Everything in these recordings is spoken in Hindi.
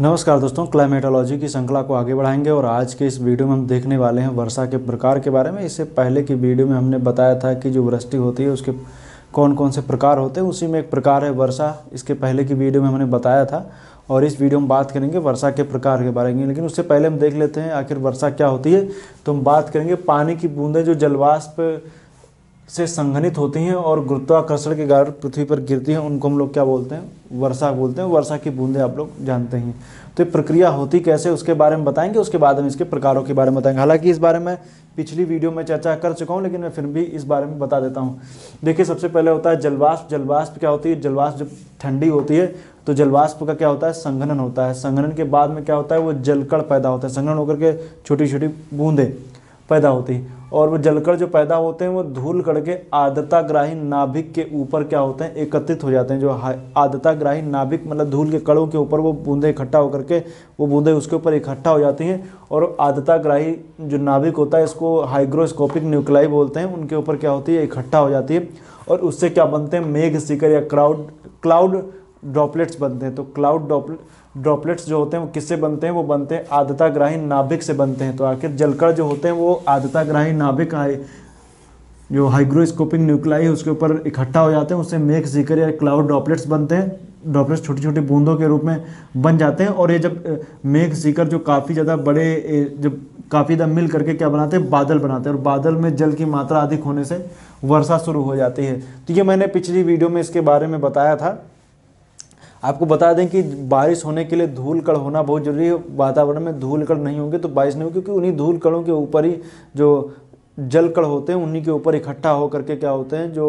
नमस्कार दोस्तों क्लाइमेटोलॉजी की श्रृंखला को आगे बढ़ाएंगे और आज के इस वीडियो में हम देखने वाले हैं वर्षा के प्रकार के बारे में इससे पहले की वीडियो में हमने बताया था कि जो वृष्टि होती है उसके कौन कौन से प्रकार होते हैं उसी में एक प्रकार है वर्षा इसके पहले की वीडियो में हमने बताया था और इस वीडियो में बात करेंगे वर्षा के प्रकार के बारे में लेकिन उससे पहले हम देख लेते हैं आखिर वर्षा क्या होती है तो हम बात करेंगे पानी की बूंदें जो जलवाष्प से संघनित होती हैं और गुरुत्वाकर्षण के कारण पृथ्वी पर गिरती हैं उनको हम लोग क्या बोलते हैं वर्षा बोलते हैं वर्षा की बूंदें आप लोग जानते हैं तो ये प्रक्रिया होती कैसे उसके बारे में बताएंगे उसके बाद हम इसके प्रकारों के बारे में बताएंगे हालांकि इस बारे में पिछली वीडियो में चर्चा कर चुका हूँ लेकिन मैं फिर भी इस बारे में बता देता हूँ देखिए सबसे पहले होता है जलवाष्प जलवाष्प क्या होती है जलवाष्प जब ठंडी होती है तो जलवाष्प का क्या होता है संघनन होता है संघनन के बाद में क्या होता है वो जलकड़ पैदा होता है संघनन होकर के छोटी छोटी बूंदें पैदा होती हैं और वो जलकर जो पैदा होते हैं वो धूल कण के आदताग्राही नाभिक के ऊपर क्या होते हैं एकत्रित हो जाते हैं जो आदताग्राही नाभिक मतलब धूल के कणों के ऊपर वो बूंदे इकट्ठा होकर के वो बूंदे उसके ऊपर इकट्ठा हो जाती हैं और आदताग्राही जो नाभिक होता है इसको हाइग्रोस्कोपिक न्यूक्लाई बोलते हैं उनके ऊपर क्या होती है इकट्ठा हो जाती है और उससे क्या बनते हैं मेघ सिकर या क्राउड क्लाउड ड्रॉपलेट्स बनते हैं तो क्लाउड ड्रॉपलेट ड्रॉपलेट्स जो होते हैं वो किससे बनते हैं वो बनते हैं आदताग्राही नाभिक से बनते हैं तो आखिर जलकर जो होते हैं वो आदताग्राही नाभिक आए जो हाइग्रोस्कोपिक न्यूक्लाई है उसके ऊपर इकट्ठा हो जाते हैं उससे मेघ जिक्र या क्लाउड ड्रॉपलेट्स बनते हैं ड्रॉपलेट्स छोटी छोटी बूंदों के रूप में बन जाते हैं और ये जब मेघ सीकर जो काफ़ी ज़्यादा बड़े जब काफ़ी ज़्यादा मिल करके क्या बनाते हैं बादल बनाते हैं और बादल में जल की मात्रा अधिक होने से वर्षा शुरू हो जाती है तो ये मैंने पिछली वीडियो में इसके बारे में बताया था आपको बता दें कि बारिश होने के लिए धूल कण होना बहुत जरूरी है वातावरण में धूल कण नहीं होंगे तो बारिश नहीं होगी क्योंकि उन्हीं धूल कणों के ऊपर ही जो जल कण होते हैं उन्हीं के ऊपर इकट्ठा होकर के क्या होते हैं जो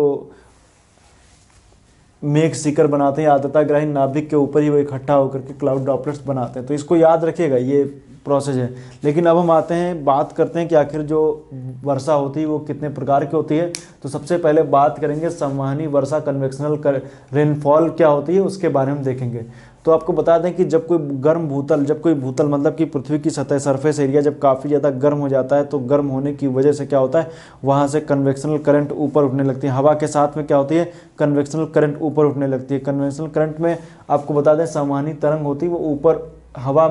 मेघ सिकर बनाते हैं आदताग्राही नाभिक के ऊपर ही वो इकट्ठा होकर के क्लाउड ड्रॉपलेट्स बनाते हैं तो इसको याद रखिएगा ये प्रोसेस है लेकिन अब हम आते हैं बात करते हैं कि आखिर जो वर्षा होती है वो कितने प्रकार की होती है तो सबसे पहले बात करेंगे संवहनी वर्षा कन्वेक्शनल कर, रेनफॉल क्या होती है उसके बारे में देखेंगे तो आपको बता दें कि जब कोई गर्म भूतल जब कोई भूतल मतलब कि पृथ्वी की सतह सरफेस एरिया जब काफ़ी ज़्यादा गर्म हो जाता है तो गर्म होने की वजह से क्या होता है वहाँ से कन्वेक्शनल करंट ऊपर उठने लगती है हवा के साथ में क्या होती है कन्वेक्शनल करंट ऊपर उठने लगती है कन्वेक्शनल करंट में आपको बता दें सामान्य तरंग होती है वो ऊपर हवा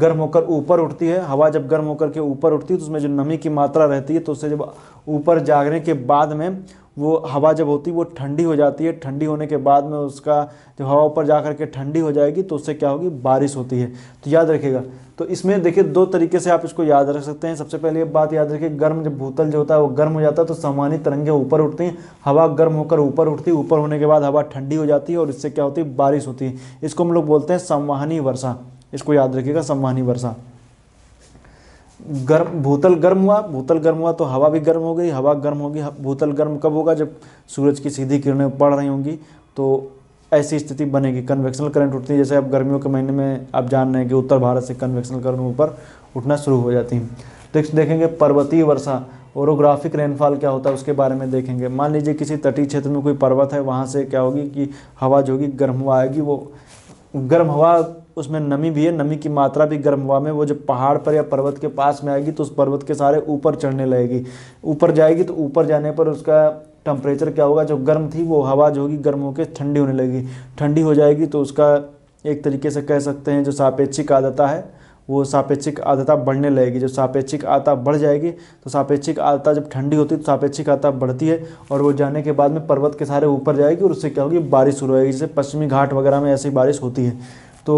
गर्म होकर ऊपर उठती है हवा जब गर्म होकर के ऊपर उठती है तो उसमें जो नमी की मात्रा रहती है तो उससे जब ऊपर जागने के बाद में वो हवा जब होती है वो ठंडी हो जाती है ठंडी होने के बाद में उसका जब हवा ऊपर जा कर के ठंडी हो जाएगी तो उससे क्या होगी बारिश होती है तो याद रखिएगा तो इसमें देखिए दो तरीके से आप इसको याद रख सकते हैं सबसे पहले ये बात याद रखिए गर्म जब भूतल जो होता है वो गर्म हो जाता है तो सामान्य तरंगे ऊपर उठती हैं हवा गर्म होकर ऊपर उठती है ऊपर होने के बाद हवा ठंडी हो जाती है और इससे क्या होती है बारिश होती है इसको हम लोग बोलते हैं संवाहनी वर्षा इसको याद रखिएगा सम्मानी वर्षा गर्म भूतल गर्म हुआ भूतल गर्म हुआ तो हवा भी गर्म हो गई हवा गर्म होगी भूतल गर्म कब होगा जब सूरज की सीधी किरणें पड़ रही होंगी तो ऐसी स्थिति बनेगी कन्वेक्शनल करंट उठती है जैसे अब गर्मियों के महीने में आप जान रहे हैं कि उत्तर भारत से कन्वेक्शनल करंट ऊपर उठना शुरू हो जाती है नेक्स्ट तो देखेंगे पर्वतीय वर्षा ओरोग्राफिक रेनफॉल क्या होता है उसके बारे में देखेंगे मान लीजिए किसी तटीय क्षेत्र में कोई पर्वत है वहाँ से क्या होगी कि हवा जो होगी गर्म हवा आएगी वो गर्म हवा उसमें नमी भी है नमी की मात्रा भी गर्म हवा में वो जब पहाड़ पर या पर्वत के पास में आएगी तो उस पर्वत के सारे ऊपर चढ़ने लगेगी ऊपर जाएगी तो ऊपर जाने पर उसका टेम्परेचर क्या होगा जो गर्म थी वो हवा जो होगी गर्म होकर ठंडी होने लगेगी ठंडी हो जाएगी तो उसका एक तरीके से कह सकते हैं जो सापेक्षिक आदता है वो सापेक्षिक आदता बढ़ने लगेगी जब सापेक्षिक आता बढ़ जाएगी तो सापेक्षिक आता जब ठंडी होती है तो सापेक्षिक आता बढ़ती है और वो जाने के बाद में पर्वत के सारे ऊपर जाएगी और उससे क्या होगी बारिश शुरू होगी जैसे पश्चिमी घाट वगैरह में ऐसी बारिश होती है तो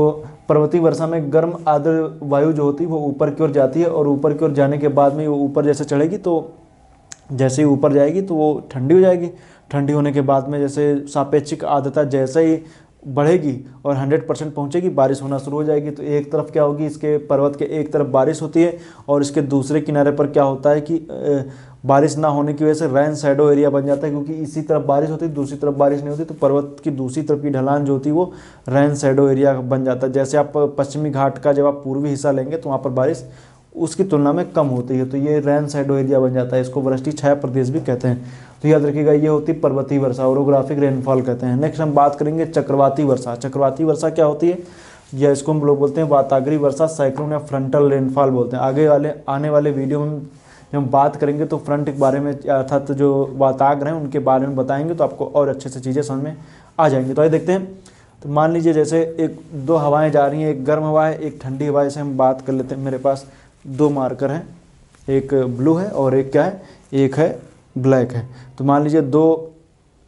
पर्वतीय वर्षा में गर्म आर्द्र वायु जो होती है वो ऊपर की ओर जाती है और ऊपर की ओर जाने के बाद में वो ऊपर जैसे चढ़ेगी तो जैसे ही ऊपर जाएगी तो वो ठंडी हो जाएगी ठंडी होने के बाद में जैसे सापेक्षिक आर्द्रता जैसे ही बढ़ेगी और 100 परसेंट पहुँचेगी बारिश होना शुरू हो जाएगी तो एक तरफ क्या होगी इसके पर्वत के एक तरफ बारिश होती है और इसके दूसरे किनारे पर क्या होता है कि बारिश ना होने की वजह से रैन सैडो एरिया बन जाता है क्योंकि इसी तरफ बारिश होती है दूसरी तरफ बारिश नहीं होती तो पर्वत की दूसरी तरफ की ढलान जो होती है वो रैन सैडो एरिया बन जाता है जैसे आप पश्चिमी घाट का जब आप पूर्वी हिस्सा लेंगे तो वहाँ पर बारिश उसकी तुलना में कम होती है तो ये रैन सैडो एरिया बन जाता है इसको वृष्टि छाया प्रदेश भी कहते हैं तो याद रखिएगा ये होती है पर्वतीय वर्षा ओरोग्राफिक रेनफॉल कहते हैं नेक्स्ट हम बात करेंगे चक्रवाती वर्षा चक्रवाती वर्षा क्या होती है या इसको हम लोग बोलते हैं वातागरी वर्षा साइक्लोन या फ्रंटल रेनफॉल बोलते हैं आगे वाले आने वाले वीडियो में जब हम बात करेंगे तो फ्रंट के बारे में अर्थात जो वाताग्र हैं उनके बारे में बताएंगे तो आपको और अच्छे से चीज़ें समझ में आ जाएंगी तो आइए देखते हैं तो मान लीजिए जैसे एक दो हवाएं जा रही हैं एक गर्म हवा है एक ठंडी हवा से हम बात कर लेते हैं मेरे पास दो मार्कर हैं एक ब्लू है और एक क्या है एक है ब्लैक है तो मान लीजिए दो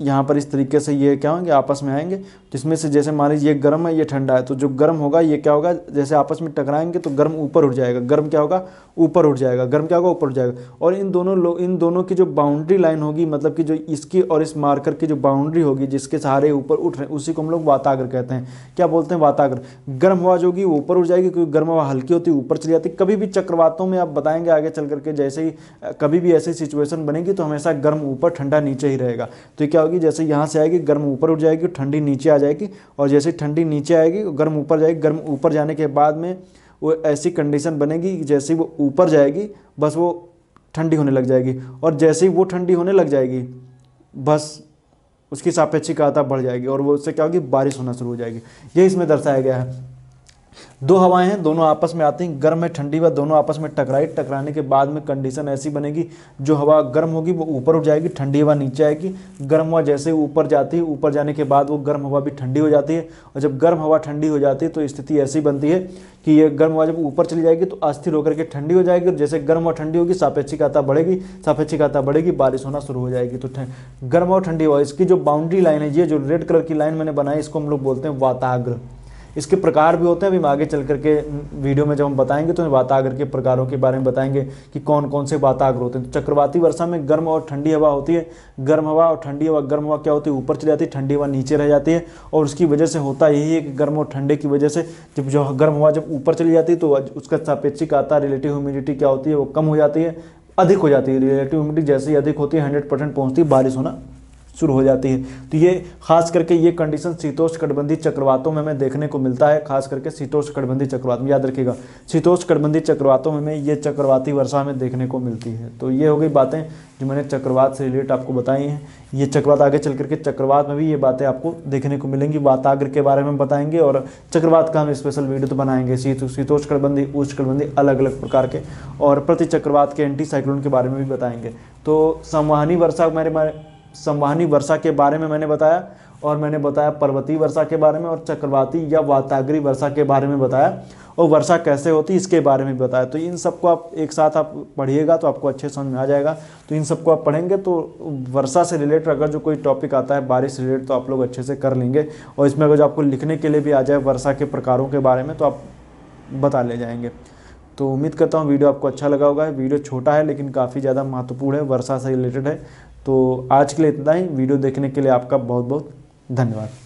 यहाँ पर इस तरीके से ये क्या होंगे आपस में आएंगे जिसमें से जैसे मान लीजिए ये गर्म है ये ठंडा है तो जो गर्म होगा ये क्या होगा जैसे आपस में टकराएंगे तो गर्म ऊपर उठ जाएगा गर्म क्या होगा ऊपर उठ जाएगा गर्म क्या होगा ऊपर उठ जाएगा और इन दोनों लोग इन दोनों की जो बाउंड्री लाइन होगी मतलब कि जो इसकी और इस मार्कर की जो बाउंड्री होगी जिसके सहारे ऊपर उठ रहे उसी को हम लोग वातागर कहते हैं क्या बोलते हैं वातागर गर्म हवा जो होगी वो ऊपर उठ जाएगी क्योंकि गर्म हवा हल्की होती है ऊपर चली जाती है कभी भी चक्रवातों में आप बताएंगे आगे चल करके जैसे ही कभी भी ऐसी सिचुएशन बनेगी तो हमेशा गर्म ऊपर ठंडा नीचे ही रहेगा तो क्या होगी जैसे यहाँ से आएगी गर्म ऊपर उठ जाएगी ठंडी नीचे आ जाएगी और जैसे ठंडी नीचे आएगी गर्म ऊपर जाएगी गर्म ऊपर जाने के बाद में वो ऐसी कंडीशन बनेगी जैसे वो ऊपर जाएगी बस वो ठंडी होने लग जाएगी और जैसे ही वो ठंडी होने लग जाएगी बस उसकी सापेक्षिक आता बढ़ जाएगी और वो उससे क्या होगी बारिश होना शुरू हो जाएगी ये इसमें दर्शाया गया है दो हवाएं हैं दोनों आपस में आती हैं गर्म है ठंडी व दोनों आपस में टकराई टकराने के बाद में कंडीशन ऐसी बनेगी जो हवा गर्म होगी वो ऊपर उठ जाएगी ठंडी हवा नीचे आएगी गर्म हवा जैसे ऊपर जाती है ऊपर जाने के बाद वो गर्म हवा भी ठंडी हो जाती है और जब गर्म हवा ठंडी हो जाती है तो स्थिति ऐसी बनती है कि ये गर्म हवा जब ऊपर चली जाएगी तो अस्थिर होकर के ठंडी हो जाएगी और जैसे गर्म हवा ठंडी होगी सापेक्षिक आता बढ़ेगी सापेक्षिक आता बढ़ेगी बारिश होना शुरू हो जाएगी तो गर्म और ठंडी हवा इसकी जो बाउंड्री लाइन है ये जो रेड कलर की लाइन मैंने बनाई इसको हम लोग बोलते हैं वाताग्र इसके प्रकार भी होते हैं अभी हम आगे चल करके वीडियो में जब हम बताएंगे तो वाताग्र के प्रकारों के बारे में बताएंगे कि कौन कौन से वाताग्र होते हैं तो चक्रवाती वर्षा में गर्म और ठंडी हवा होती है गर्म हवा और ठंडी हवा गर्म हवा क्या होती है ऊपर चली जाती है ठंडी हवा नीचे रह जाती है और उसकी वजह से होता यही है कि गर्म और ठंडे की वजह से जब जो गर्म हवा जब ऊपर चली जाती है तो उसका सापेक्षिक आता रिलेटिव ह्यूमिडिटी क्या होती है वो कम हो जाती है अधिक हो जाती है रिलेटिव ह्यूमिडिटी जैसे ही अधिक होती है हंड्रेड परसेंट पहुँचती है बारिश होना शुरू हो जाती है तो ये खास करके ये कंडीशन कटबंधी चक्रवातों में हमें देखने को मिलता है खास करके शीतोष कटबंधी चक्रवात में याद रखिएगा शीतोष कटबंधी चक्रवातों में हमें ये चक्रवाती वर्षा हमें देखने को मिलती है तो ये हो गई बातें जो मैंने चक्रवात से रिलेट आपको बताई हैं ये चक्रवात आगे चल करके चक्रवात में भी ये बातें आपको देखने को मिलेंगी वाताग्र के बारे में बताएंगे और चक्रवात का हम स्पेशल वीडियो तो बनाएंगे कटबंधी शीतोष्णकटबंधी कटबंधी अलग अलग प्रकार के और प्रति चक्रवात के एंटी साइक्लोन के बारे में भी बताएंगे तो संवहनी वर्षा मेरे संवाहनी वर्षा के बारे में मैंने बताया और मैंने बताया पर्वतीय वर्षा के बारे में और चक्रवाती या वाताग्री वर्षा के बारे में बताया और वर्षा कैसे होती है इसके बारे में बताया तो इन सबको आप एक साथ आप पढ़िएगा तो आपको अच्छे समझ में आ जाएगा तो इन सबको आप पढ़ेंगे तो वर्षा से रिलेटेड अगर जो कोई टॉपिक आता है बारिश रिलेटेड तो आप लोग अच्छे से कर लेंगे और इसमें अगर जो आपको लिखने के लिए भी आ जाए वर्षा के प्रकारों के बारे में तो आप बता ले जाएंगे तो उम्मीद करता हूँ वीडियो आपको अच्छा लगा होगा वीडियो छोटा है लेकिन काफ़ी ज़्यादा महत्वपूर्ण है वर्षा से रिलेटेड है तो आज के लिए इतना ही वीडियो देखने के लिए आपका बहुत बहुत धन्यवाद